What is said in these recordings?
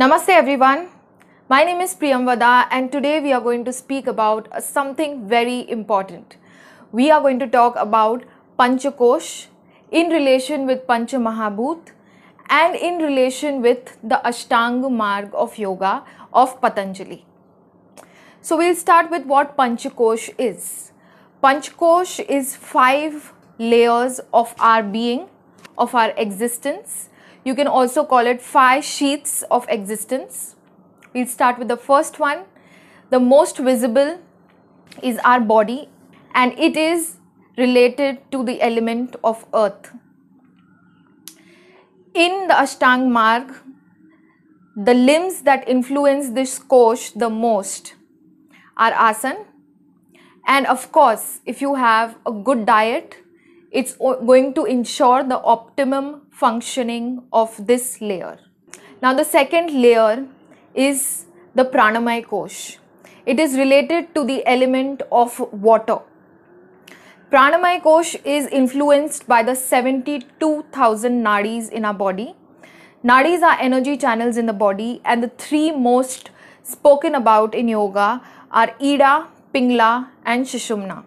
Namaste everyone. My name is Priyamvada, and today we are going to speak about something very important. We are going to talk about Panchakosh in relation with Panchamahabhut and in relation with the ashtang Marg of Yoga of Patanjali. So we'll start with what Panchakosh is. Panchakosh is five layers of our being, of our existence you can also call it five sheets of existence. We'll start with the first one. The most visible is our body and it is related to the element of earth. In the Ashtang Marg, the limbs that influence this kosh the most are asan and of course if you have a good diet it's going to ensure the optimum functioning of this layer. Now the second layer is the pranamaya kosh. It is related to the element of water. Pranamaya kosh is influenced by the 72,000 nadis in our body. Nadis are energy channels in the body and the three most spoken about in yoga are Ida, Pingala and Shishumna.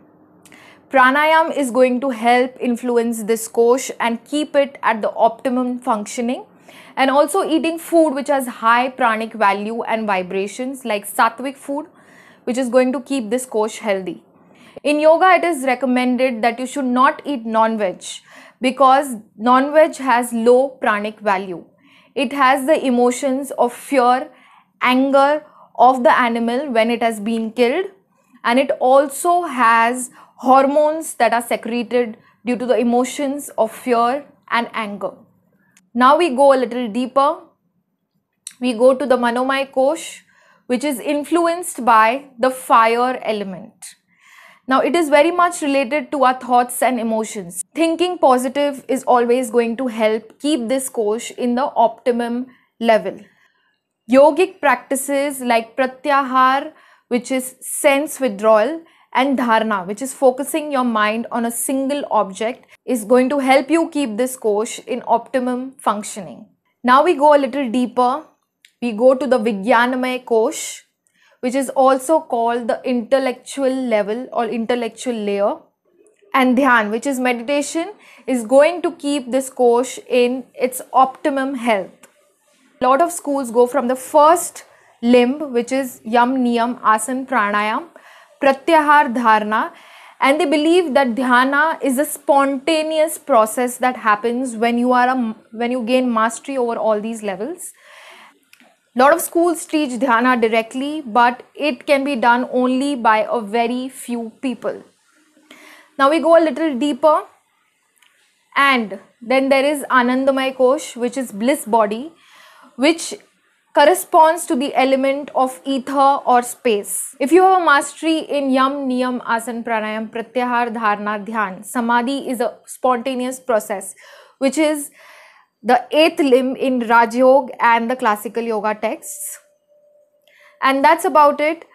Pranayam is going to help influence this kosh and keep it at the optimum functioning. And also eating food which has high pranic value and vibrations like sattvic food which is going to keep this kosh healthy. In yoga, it is recommended that you should not eat non-veg because non-veg has low pranic value. It has the emotions of fear, anger of the animal when it has been killed and it also has hormones that are secreted due to the emotions of fear and anger. Now we go a little deeper. We go to the Manomai Kosh, which is influenced by the fire element. Now, it is very much related to our thoughts and emotions. Thinking positive is always going to help keep this kosh in the optimum level. Yogic practices like pratyahar which is sense withdrawal and dharana which is focusing your mind on a single object is going to help you keep this kosh in optimum functioning now we go a little deeper we go to the vijnanamay kosh which is also called the intellectual level or intellectual layer and dhyan which is meditation is going to keep this kosh in its optimum health a lot of schools go from the first limb, which is Yam Niyam Asan Pranayam, Pratyahar Dharna, and they believe that Dhyana is a spontaneous process that happens when you are a, when you gain mastery over all these levels. Lot of schools teach Dhyana directly, but it can be done only by a very few people. Now we go a little deeper and then there is anandamay kosh which is bliss body which corresponds to the element of ether or space. If you have a mastery in Yam, Niyam, asan, Pranayam, Pratyahar, Dharana, Dhyan, Samadhi is a spontaneous process which is the eighth limb in Raj Yoga and the classical yoga texts. And that's about it.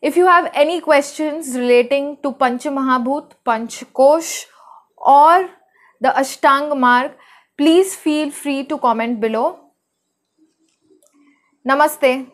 If you have any questions relating to Panch Mahabhut, Panch Kosh, or the ashtang Mark, please feel free to comment below. नमस्ते